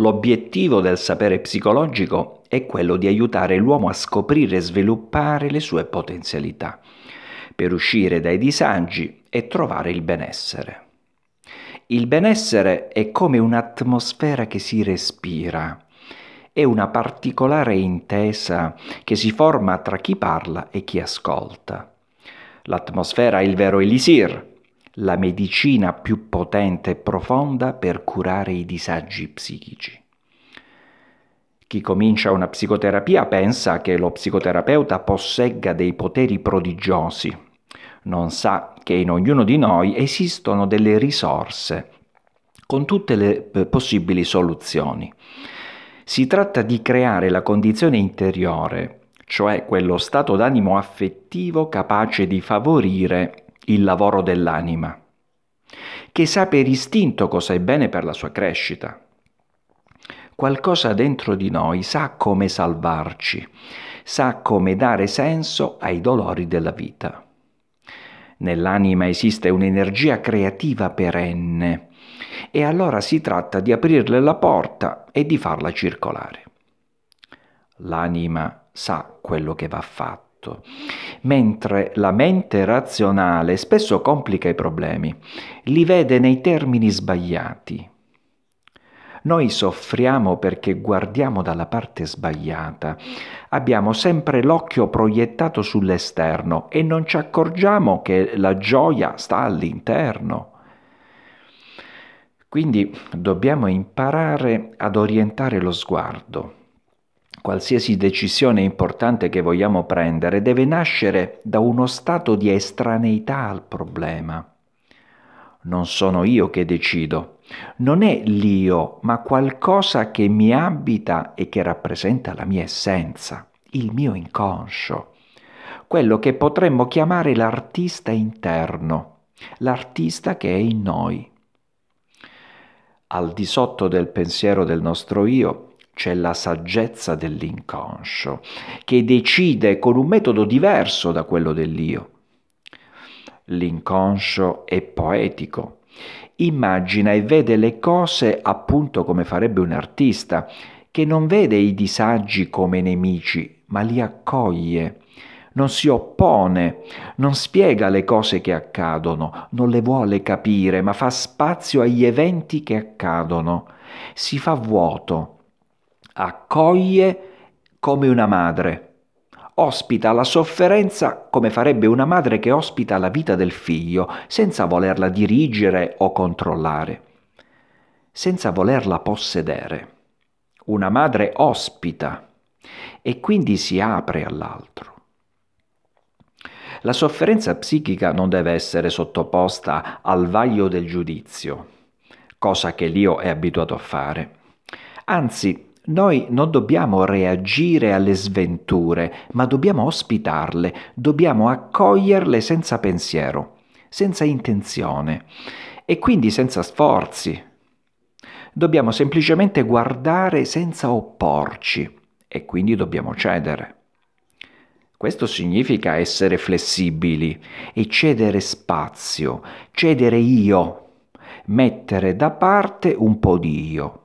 L'obiettivo del sapere psicologico è quello di aiutare l'uomo a scoprire e sviluppare le sue potenzialità, per uscire dai disagi e trovare il benessere. Il benessere è come un'atmosfera che si respira, è una particolare intesa che si forma tra chi parla e chi ascolta. L'atmosfera è il vero elisir, la medicina più potente e profonda per curare i disagi psichici. Chi comincia una psicoterapia pensa che lo psicoterapeuta possegga dei poteri prodigiosi, non sa che in ognuno di noi esistono delle risorse con tutte le eh, possibili soluzioni. Si tratta di creare la condizione interiore, cioè quello stato d'animo affettivo capace di favorire il lavoro dell'anima, che sa per istinto cosa è bene per la sua crescita. Qualcosa dentro di noi sa come salvarci, sa come dare senso ai dolori della vita. Nell'anima esiste un'energia creativa perenne e allora si tratta di aprirle la porta e di farla circolare. L'anima sa quello che va fatto mentre la mente razionale spesso complica i problemi, li vede nei termini sbagliati. Noi soffriamo perché guardiamo dalla parte sbagliata, abbiamo sempre l'occhio proiettato sull'esterno e non ci accorgiamo che la gioia sta all'interno. Quindi dobbiamo imparare ad orientare lo sguardo qualsiasi decisione importante che vogliamo prendere deve nascere da uno stato di estraneità al problema. Non sono io che decido, non è l'io, ma qualcosa che mi abita e che rappresenta la mia essenza, il mio inconscio, quello che potremmo chiamare l'artista interno, l'artista che è in noi. Al di sotto del pensiero del nostro io c'è la saggezza dell'inconscio, che decide con un metodo diverso da quello dell'io. L'inconscio è poetico, immagina e vede le cose appunto come farebbe un artista, che non vede i disagi come nemici, ma li accoglie, non si oppone, non spiega le cose che accadono, non le vuole capire, ma fa spazio agli eventi che accadono, si fa vuoto accoglie come una madre, ospita la sofferenza come farebbe una madre che ospita la vita del figlio, senza volerla dirigere o controllare, senza volerla possedere. Una madre ospita e quindi si apre all'altro. La sofferenza psichica non deve essere sottoposta al vaglio del giudizio, cosa che l'io è abituato a fare. Anzi, noi non dobbiamo reagire alle sventure, ma dobbiamo ospitarle, dobbiamo accoglierle senza pensiero, senza intenzione e quindi senza sforzi. Dobbiamo semplicemente guardare senza opporci e quindi dobbiamo cedere. Questo significa essere flessibili e cedere spazio, cedere io, mettere da parte un po' di io.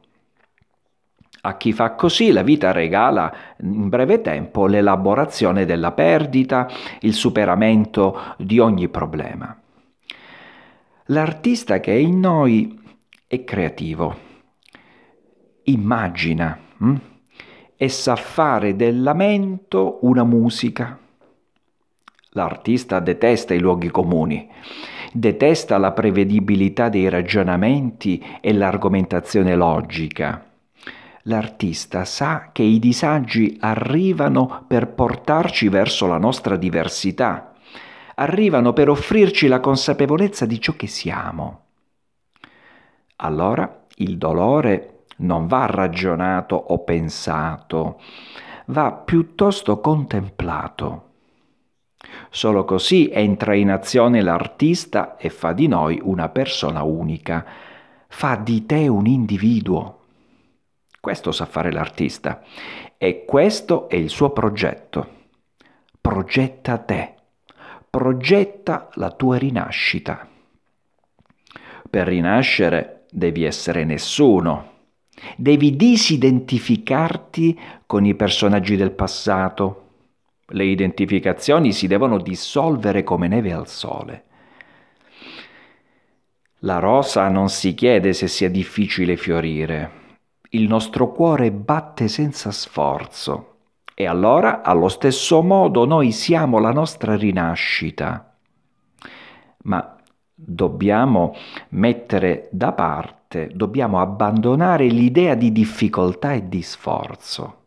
A chi fa così la vita regala in breve tempo l'elaborazione della perdita, il superamento di ogni problema. L'artista che è in noi è creativo, immagina hm? e sa fare del lamento una musica. L'artista detesta i luoghi comuni, detesta la prevedibilità dei ragionamenti e l'argomentazione logica L'artista sa che i disagi arrivano per portarci verso la nostra diversità, arrivano per offrirci la consapevolezza di ciò che siamo. Allora il dolore non va ragionato o pensato, va piuttosto contemplato. Solo così entra in azione l'artista e fa di noi una persona unica, fa di te un individuo. Questo sa fare l'artista e questo è il suo progetto. Progetta te, progetta la tua rinascita. Per rinascere devi essere nessuno, devi disidentificarti con i personaggi del passato. Le identificazioni si devono dissolvere come neve al sole. La rosa non si chiede se sia difficile fiorire il nostro cuore batte senza sforzo. E allora, allo stesso modo, noi siamo la nostra rinascita. Ma dobbiamo mettere da parte, dobbiamo abbandonare l'idea di difficoltà e di sforzo.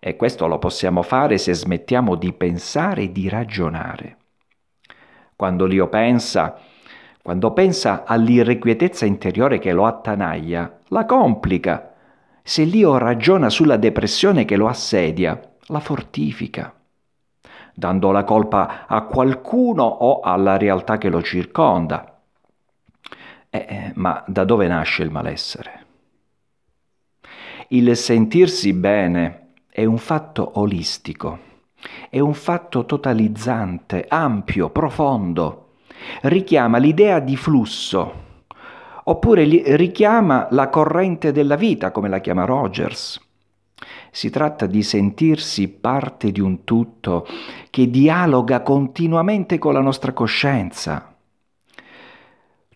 E questo lo possiamo fare se smettiamo di pensare e di ragionare. Quando l'io pensa, quando pensa all'irrequietezza interiore che lo attanaglia, la complica se l'io ragiona sulla depressione che lo assedia, la fortifica, dando la colpa a qualcuno o alla realtà che lo circonda. Eh, eh, ma da dove nasce il malessere? Il sentirsi bene è un fatto olistico, è un fatto totalizzante, ampio, profondo, richiama l'idea di flusso oppure richiama la corrente della vita, come la chiama Rogers. Si tratta di sentirsi parte di un tutto che dialoga continuamente con la nostra coscienza.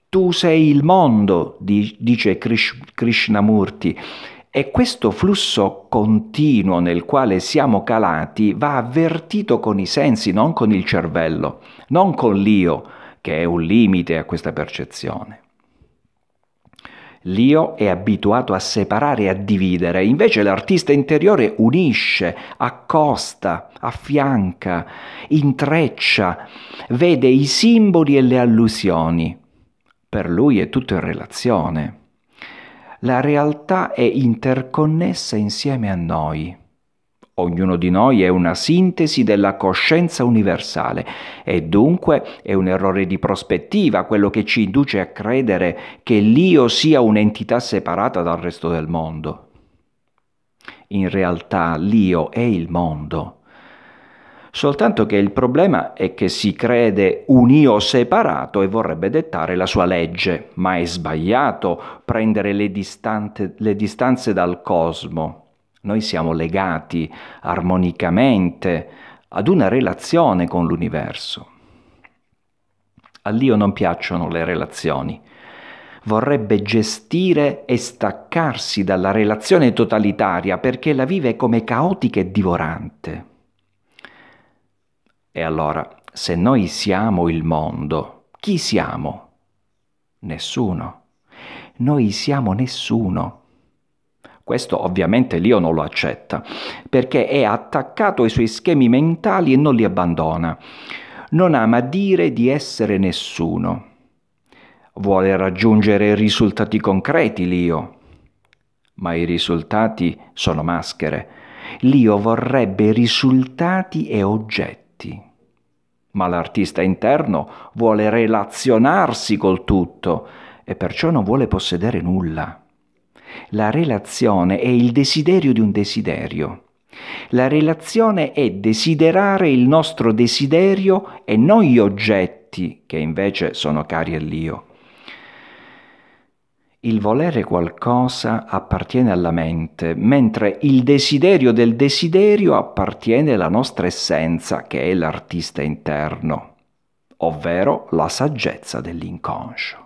Tu sei il mondo, dice Krish- Krishnamurti, e questo flusso continuo nel quale siamo calati va avvertito con i sensi, non con il cervello, non con l'io, che è un limite a questa percezione. L'io è abituato a separare e a dividere, invece l'artista interiore unisce, accosta, affianca, intreccia, vede i simboli e le allusioni. Per lui è tutto in relazione. La realtà è interconnessa insieme a noi. Ognuno di noi è una sintesi della coscienza universale e dunque è un errore di prospettiva quello che ci induce a credere che l'io sia un'entità separata dal resto del mondo. In realtà l'io è il mondo. Soltanto che il problema è che si crede un io separato e vorrebbe dettare la sua legge, ma è sbagliato prendere le, distante, le distanze dal cosmo noi siamo legati armonicamente ad una relazione con l'universo. A Dio non piacciono le relazioni. Vorrebbe gestire e staccarsi dalla relazione totalitaria perché la vive come caotica e divorante. E allora, se noi siamo il mondo, chi siamo? Nessuno. Noi siamo nessuno. Questo ovviamente Lio non lo accetta, perché è attaccato ai suoi schemi mentali e non li abbandona. Non ama dire di essere nessuno. Vuole raggiungere risultati concreti Lio. ma i risultati sono maschere. Lio vorrebbe risultati e oggetti. Ma l'artista interno vuole relazionarsi col tutto e perciò non vuole possedere nulla. La relazione è il desiderio di un desiderio. La relazione è desiderare il nostro desiderio e non gli oggetti che invece sono cari all'io. Il volere qualcosa appartiene alla mente, mentre il desiderio del desiderio appartiene alla nostra essenza, che è l'artista interno, ovvero la saggezza dell'inconscio.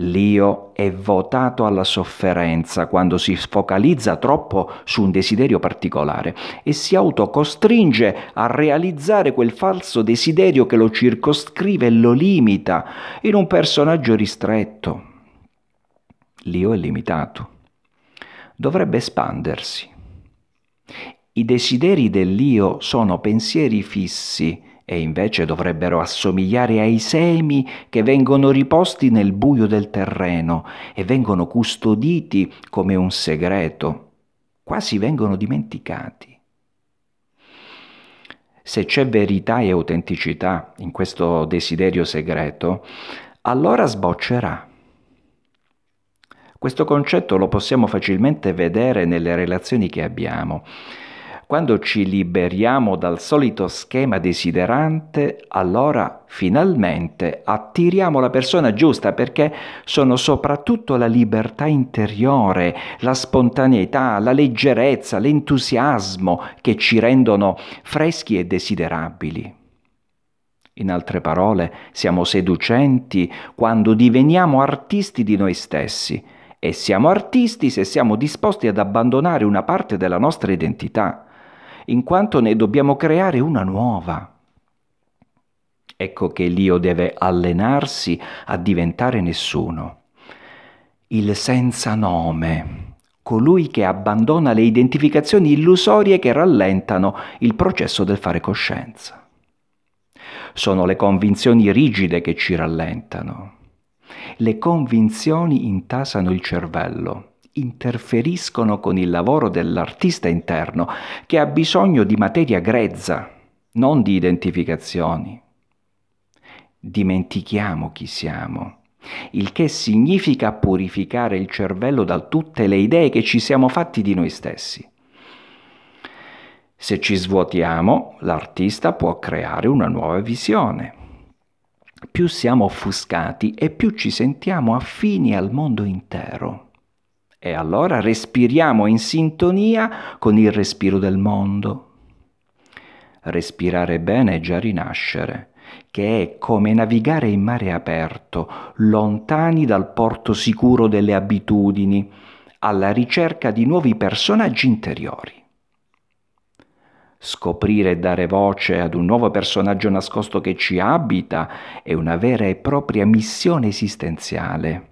L'io è votato alla sofferenza quando si focalizza troppo su un desiderio particolare e si autocostringe a realizzare quel falso desiderio che lo circoscrive e lo limita in un personaggio ristretto. L'io è limitato. Dovrebbe espandersi. I desideri dell'io sono pensieri fissi e invece dovrebbero assomigliare ai semi che vengono riposti nel buio del terreno e vengono custoditi come un segreto. Quasi vengono dimenticati. Se c'è verità e autenticità in questo desiderio segreto, allora sboccerà. Questo concetto lo possiamo facilmente vedere nelle relazioni che abbiamo. Quando ci liberiamo dal solito schema desiderante, allora finalmente attiriamo la persona giusta perché sono soprattutto la libertà interiore, la spontaneità, la leggerezza, l'entusiasmo che ci rendono freschi e desiderabili. In altre parole, siamo seducenti quando diveniamo artisti di noi stessi e siamo artisti se siamo disposti ad abbandonare una parte della nostra identità in quanto ne dobbiamo creare una nuova. Ecco che l'io deve allenarsi a diventare nessuno. Il senza nome, colui che abbandona le identificazioni illusorie che rallentano il processo del fare coscienza. Sono le convinzioni rigide che ci rallentano. Le convinzioni intasano il cervello interferiscono con il lavoro dell'artista interno che ha bisogno di materia grezza, non di identificazioni. Dimentichiamo chi siamo, il che significa purificare il cervello da tutte le idee che ci siamo fatti di noi stessi. Se ci svuotiamo, l'artista può creare una nuova visione. Più siamo offuscati e più ci sentiamo affini al mondo intero. E allora respiriamo in sintonia con il respiro del mondo. Respirare bene è già rinascere, che è come navigare in mare aperto, lontani dal porto sicuro delle abitudini, alla ricerca di nuovi personaggi interiori. Scoprire e dare voce ad un nuovo personaggio nascosto che ci abita è una vera e propria missione esistenziale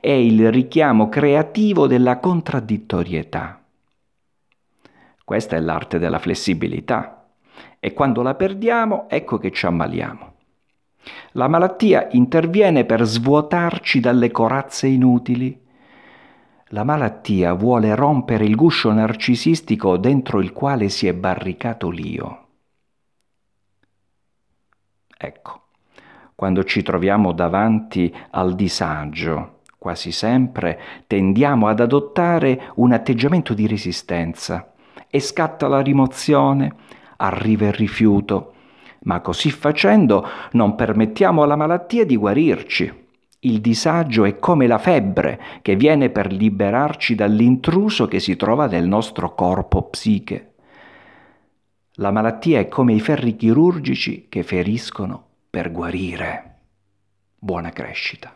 è il richiamo creativo della contraddittorietà. Questa è l'arte della flessibilità e quando la perdiamo ecco che ci ammaliamo. La malattia interviene per svuotarci dalle corazze inutili. La malattia vuole rompere il guscio narcisistico dentro il quale si è barricato l'io. Ecco, quando ci troviamo davanti al disagio, quasi sempre, tendiamo ad adottare un atteggiamento di resistenza e scatta la rimozione, arriva il rifiuto, ma così facendo non permettiamo alla malattia di guarirci. Il disagio è come la febbre che viene per liberarci dall'intruso che si trova nel nostro corpo psiche. La malattia è come i ferri chirurgici che feriscono per guarire. Buona crescita.